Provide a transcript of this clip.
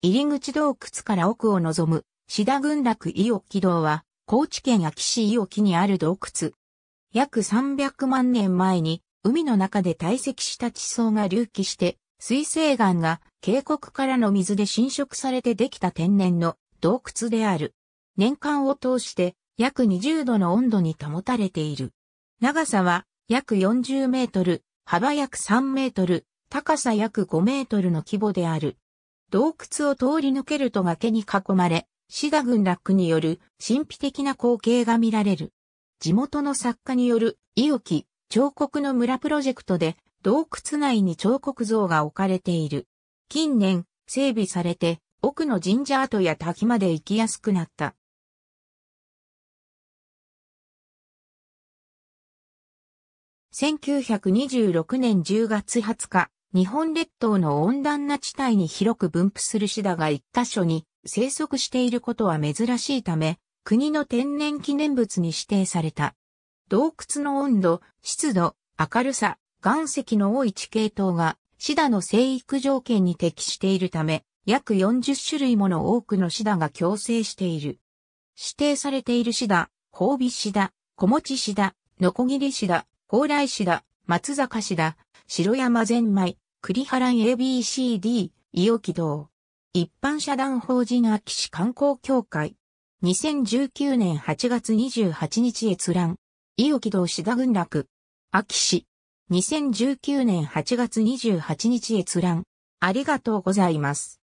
入口洞窟から奥を望む、志田群落伊沖道は、高知県秋市伊沖にある洞窟。約300万年前に、海の中で堆積した地層が隆起して、水星岩が渓谷からの水で浸食されてできた天然の洞窟である。年間を通して約20度の温度に保たれている。長さは約40メートル、幅約3メートル、高さ約5メートルの規模である。洞窟を通り抜けると崖に囲まれ、シダ群落による神秘的な光景が見られる。地元の作家による、伊沖、彫刻の村プロジェクトで、洞窟内に彫刻像が置かれている。近年、整備されて、奥の神社跡や滝まで行きやすくなった。1926年10月20日、日本列島の温暖な地帯に広く分布するシダが一箇所に生息していることは珍しいため、国の天然記念物に指定された。洞窟の温度、湿度、明るさ、岩石の多い地形等がシダの生育条件に適しているため、約40種類もの多くのシダが共生している。指定されているシダ、褒美シダ、小持シダ、ノコギリシダ、ライシダ、松坂シダ、白山全米、栗原 ABCD、伊予軌道。一般社団法人秋市観光協会。2019年8月28日閲覧。伊予軌道志田群落。秋市。2019年8月28日閲覧。ありがとうございます。